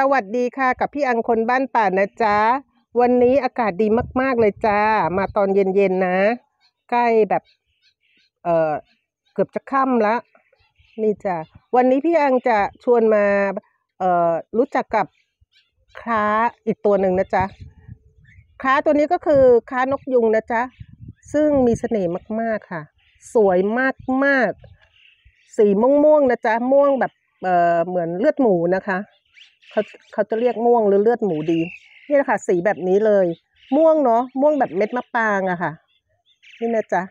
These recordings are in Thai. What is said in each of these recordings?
สวัสดีค่ะกับพี่อังคนบ้านป่านะจ๊ะ วันนี้อากาศดีมาก ๆเลยจ้า มาตอนเย็นๆนะ ใกล้แบบ เออเกือบจะค่ำละนี่จ้ะวันนี้พี่อังจะชวนมาเออรู้จักกับค้าอีกตัวหนึ่งนะจ๊ะค้าตัวนี้ก็คือค้านกยุงนะจ๊ะ ซึ่งมีเสน่ห์มาก ๆค่ะ สวยมากๆ สีม่วงๆนะจ๊ะ ม่วงแบบเออเหมือนเลือดหมูนะคะเขาเขาจะเรียกม่วงหรือเลือดหมูดีนี่แหละค่ะ สีแบบนี้เลย ม่วงเนาะม่วงแบบเม็ดมะปางอะค่ะ นี่นะจ๊ะ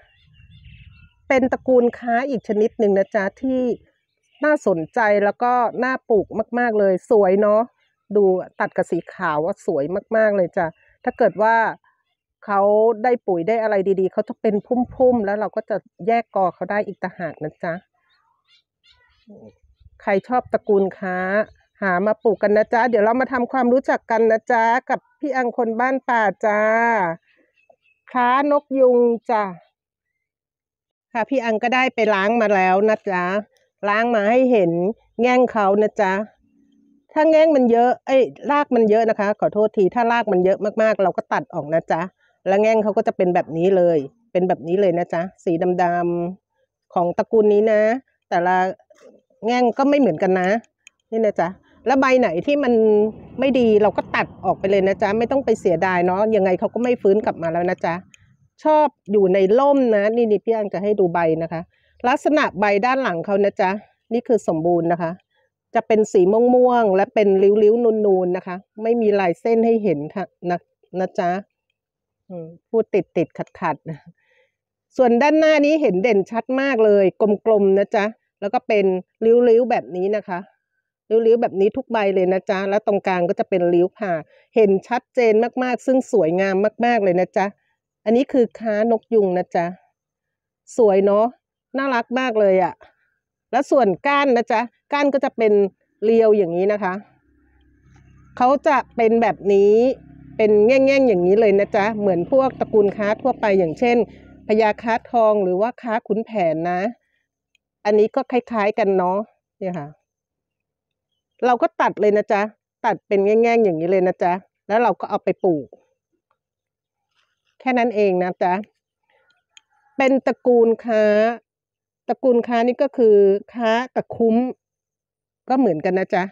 เป็นตระกูลค้าอีกชนิดหนึ่งนะจ๊ะที่น่าสนใจแล้วก็น่าปลูกมากๆเลย สวยเนาะดูตัดกับสีขาวว่าสวยมากๆเลยจ้ะถ้าเกิดว่าเขาได้ปุ๋ยได้อะไรดีๆเขาจะเป็นพุ่มๆแล้วเราก็จะแยกกอเขาได้อีกต่างหากนะจ๊ะใครชอบตระกูลค้าหามาปลูกกันนะจ๊ะเดี๋ยวเรามาทำความรู้จักกันนะจ๊ะ กับพี่อังคนบ้านป่าจ้าค้านกยุงจ้ะค่ะ พี่อังก็ได้ไปล้างมาแล้วนะจ๊ะล้างมาให้เห็นแง่งเขานะจ๊ะถ้าแง่งมันเยอะ ไอ้รากมันเยอะนะคะ ขอโทษทีถ้ารากมันเยอะมากๆเราก็ตัดออกนะจ๊ะแล้วแง่งเขาก็จะเป็นแบบนี้เลย เป็นแบบนี้เลยนะจ๊ะสีดำๆของตระกูลนี้นะ แต่ละแง่งก็ไม่เหมือนกันนะนี่นะจ๊ะแล้วใบไหนที่มันไม่ดีเราก็ตัดออกไปเลยนะจ๊ะไม่ต้องไปเสียดายเนาะยังไงเขาก็ไม่ฟื้นกลับมาแล้วนะจ๊ะชอบอยู่ในร่มนะนี่นี่พี่อังจะให้ดูใบนะคะ ลักษณะใบด้านหลังเขานะจ๊ะนี่คือสมบูรณ์นะคะ จะเป็นสีม่วงม่วงและเป็นริ้วๆนูนๆนะคะ ไม่มีลายเส้นให้เห็นนะนะจ๊ะพูดติดติดขัดขัดส่วนด้านหน้านี้เห็นเด่นชัดมากเลย กลมๆนะจ๊ะแล้วก็เป็นริ้วๆแบบนี้นะคะริ้วๆแบบนี้ทุกใบเลยนะจ๊ะ แล้วตรงกลางก็จะเป็นริ้วผ่า เห็นชัดเจนมากๆ ซึ่งสวยงามมากๆ เลยนะจ๊ะ อันนี้คือค้านกยุงนะจ๊ะ สวยเนาะ น่ารักมากเลยอะ่ะแล้วส่วนก้านนะจ๊ะ ก้านก็จะเป็นเรียวอย่างนี้นะคะ เขาจะเป็นแบบนี้ เป็นแง่ง ๆ อย่างนี้เลยนะจ๊ะ เหมือนพวกตระกูลค้าทั่วไปอย่างเช่นพญาค้าทองหรือว่าค้าขุนแผนนะ อันนี้ก็คล้ายๆกันเนาะเนี่ยค่ะเราก็ตัดเลยนะจ๊ะ ตัดเป็นแง่ๆอย่างนี้เลยนะจ๊ะ แล้วเราก็เอาไปปลูก แค่นั้นเองนะจ๊ะ เป็นตระกูลค้า ตระกูลค้านี่ก็คือ ค้าตะคุ้ม ก็เหมือนกันนะจ๊ะ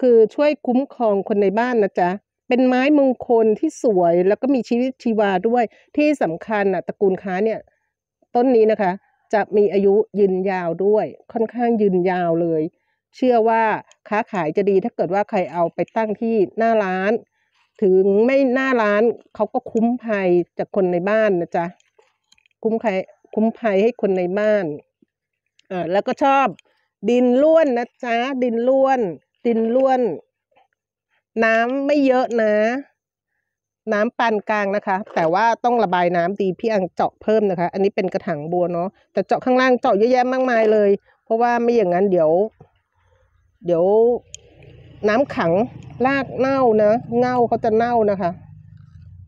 คือช่วยคุ้มครองคนในบ้านนะจ๊ะ เป็นไม้มงคลที่สวยแล้วก็มีชีวิตชีวาด้วย ที่สำคัญอ่ะ ตระกูลค้าเนี่ย ต้นนี้นะคะ จะมีอายุยืนยาวด้วย ค่อนข้างยืนยาวเลยเชื่อว่าค้าขายจะดีถ้าเกิดว่าใครเอาไปตั้งที่หน้าร้าน ถึงไม่หน้าร้านเขาก็คุ้มภัยจากคนในบ้านนะจ๊ะคุ้มภัยคุ้มภัยให้คนในบ้านอ่าแล้วก็ชอบดินล้วนนะจ๊ะดินล้วน ดินล้วน น้ำไม่เยอะนะ น้ำปานกลางนะคะ แต่ว่าต้องระบายน้ำดี พี่อังเจาะเพิ่มนะคะ อันนี้เป็นกระถางบัวเนาะแต่เจาะข้างล่างเจาะเยอะแยะมากมายเลย เพราะว่าไม่อย่างนั้นเดี๋ยวเดี๋ยวน้ำขังรากเน่านะเง่าเขาจะเน่านะคะ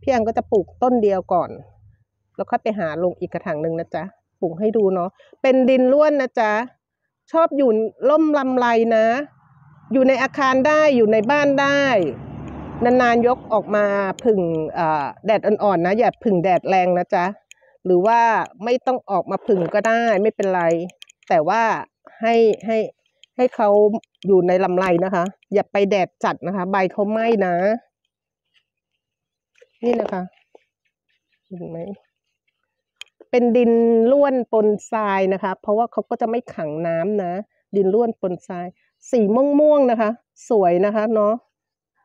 พี่งก็จะปลูกต้นเดียวก่อน แล้วค่อยไปหาลงอีกกระถางหนึ่งนะจ๊ะปลูกให้ดูเนาะเป็นดินร่วนนะจ๊ะชอบอยู่ล่มลำไรนะ อยู่ในอาคารได้อยู่ในบ้านได้ นานๆยกออกมาผึ่งแดดอ่อนๆนะอย่าผึ่งแดดแรงนะจ๊ะ หรือว่าไม่ต้องออกมาผึ่งก็ได้ ไม่เป็นไร แต่ว่าให้ให้ให้เขาอยู่ในลำไรนะคะ อย่าไปแดดจัดนะคะ ใบเขาไหม้นะ นี่นะคะเห็นไหมเป็นดินล้วนปนทรายนะคะ เพราะว่าเขาก็จะไม่ขังน้ำนะ ดินล้วนปนทราย สีม่วงๆนะคะ สวยนะคะ เนาะ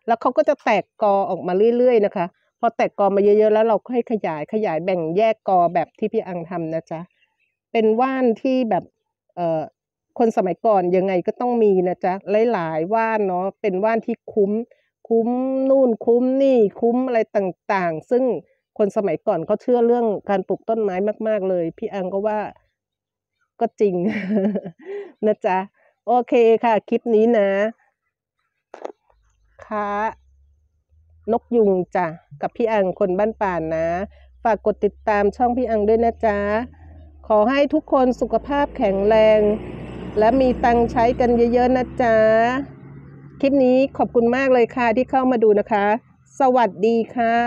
แล้วเขาก็จะแตกกอออกมาเรื่อยๆนะคะ พอแตกกอมาเยอะๆแล้วเราค่อยขยายขยายแบ่งแยกกอแบบที่พี่อังทำนะจ๊ะ เป็นว่านที่แบบ เอ่อคนสมัยก่อนยังไงก็ต้องมีนะจ๊ะ หลายๆ ว่านเนาะเป็นว่านที่คุ้ม คุ้มนู่น คุ้มนี่คุ้มอะไรต่าง ๆ ซึ่งคนสมัยก่อนเขาเชื่อเรื่องการปลูกต้นไม้มาก ๆ เลย พี่อังก็ว่า ก็จริง นะจ๊ะ โอเคค่ะคลิปนี้นะค้านกยุงจ้ะกับพี่อังคนบ้านป่านนะ ฝากกดติดตามช่องพี่อังด้วยนะจ๊ะ ขอให้ทุกคนสุขภาพแข็งแรงและมีตังใช้กันเยอะ ๆ นะจ๊ะ คลิปนี้ขอบคุณมากเลยค่ะที่เข้ามาดูนะคะ สวัสดีค่ะ